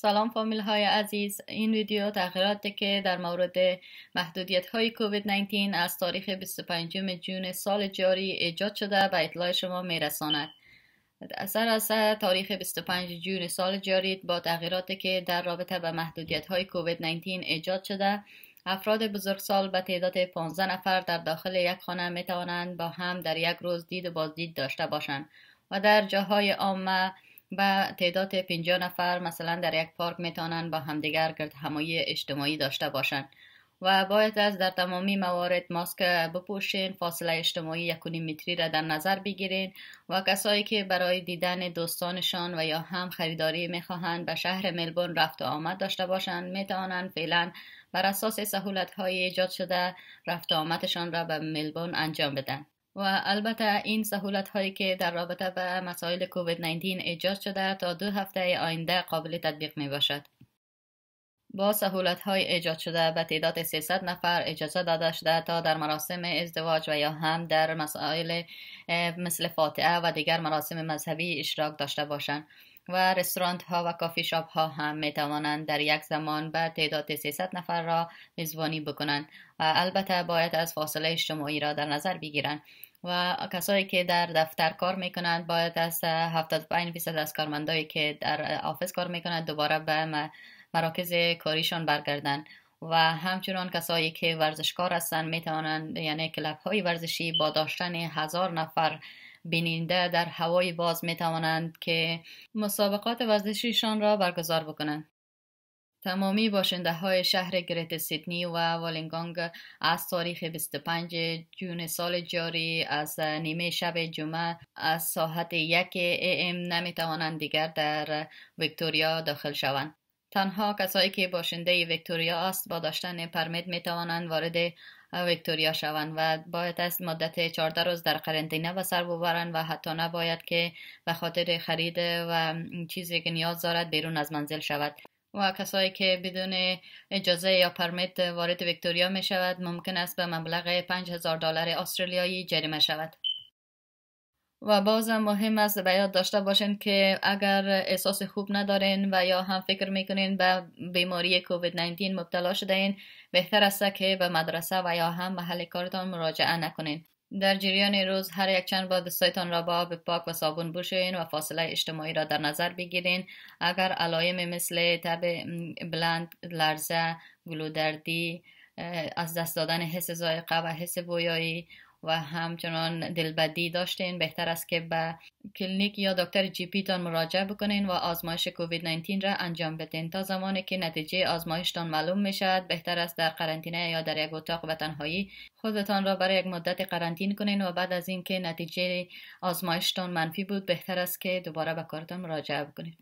سلام فامیل های عزیز این ویدیو تغییراتی که در مورد محدودیت های کووید 19 از تاریخ 25 جون سال جاری ایجاد شده به اطلاع شما میرساند اثر از تاریخ 25 جون سال جاری با تغییراتی که در رابطه به محدودیت های کووید 19 ایجاد شده افراد بزرگسال به تعداد 15 نفر در داخل یک خانه می توانند با هم در یک روز دید و بازدید داشته باشند و در جاهای عامه به تعداد 50 نفر مثلا در یک پارک میتوانند با همدیگر گرد همایی اجتماعی داشته باشند و باید از در تمامی موارد ماسک بپوشین فاصله اجتماعی یکونی متری را در نظر بگیرین و کسایی که برای دیدن دوستانشان و یا هم خریداری میخواهند به شهر ملبون رفت و آمد داشته باشند میتوانند فعلا بر اساس سهولت های ایجاد شده رفت و آمدشان را به ملبون انجام بدن و البته این سهولت هایی که در رابطه به مسائل کووید 19 ایجاد شده تا دو هفته آینده قابل تطبیق می باشد. با سهولت های ایجاد شده به تعداد 300 نفر اجازه داده شده تا در مراسم ازدواج و یا هم در مسائل مثل فاتحه و دیگر مراسم مذهبی اشتراک داشته باشند و رستوران ها و کافی شاپ ها هم می توانند در یک زمان به تعداد 300 نفر را میزبانی بکنند و البته باید از فاصله اجتماعی را در نظر بگیرند و کسایی که در دفتر کار میکنند باید از 75 فیصد از کارمندایی که در آفیس کار میکنند دوباره به مراکز کاریشان برگردند و همچنان کسایی که ورزشکار هستند میتوانند یعنی کلب های ورزشی با داشتن هزار نفر بیننده در هوای باز میتوانند که مسابقات ورزشیشان را برگزار بکنند تمامی باشنده های شهر گریت سیدنی و والینگانگ از تاریخ 25 جون سال جاری از نیمه شب جمعه از ساعت یک ام نمی توانند دیگر در ویکتوریا داخل شوند. تنها کسایی که باشنده ویکتوریا است با داشتن پرمیت می توانند وارد ویکتوریا شوند و باید است مدت 14 روز در قرنطینه و سر ببرند و حتی نباید که به خاطر خرید و چیزی که نیاز دارد بیرون از منزل شود و کسایی که بدون اجازه یا پرمیت وارد ویکتوریا می شود ممکن است به مبلغ 5000 دلار استرالیایی جریمه شود. و بازم مهم است به یاد داشته باشین که اگر احساس خوب ندارین و یا هم فکر میکنین به بیماری کووید 19 مبتلا شده این بهتر است که به مدرسه و یا هم محل کارتان مراجعه نکنین در جریان روز هر یک چند بار دستایتان را با آب پاک و صابون بشوین و فاصله اجتماعی را در نظر بگیرین اگر علایم مثل تب بلند لرزه گلودردی از دست دادن حس ذائقه و حس بویایی و همچنان دلبدی داشتین بهتر است که به کلینیک یا دکتر جی تان مراجعه بکنین و آزمایش کووید 19 را انجام بدین تا زمانی که نتیجه آزمایشتان معلوم میشد بهتر است در قرنطینه یا در یک اتاق به تنهایی خودتان را برای یک مدت قرنطین کنین و بعد از اینکه نتیجه آزمایشتان منفی بود بهتر است که دوباره به کارتان مراجعه بکنین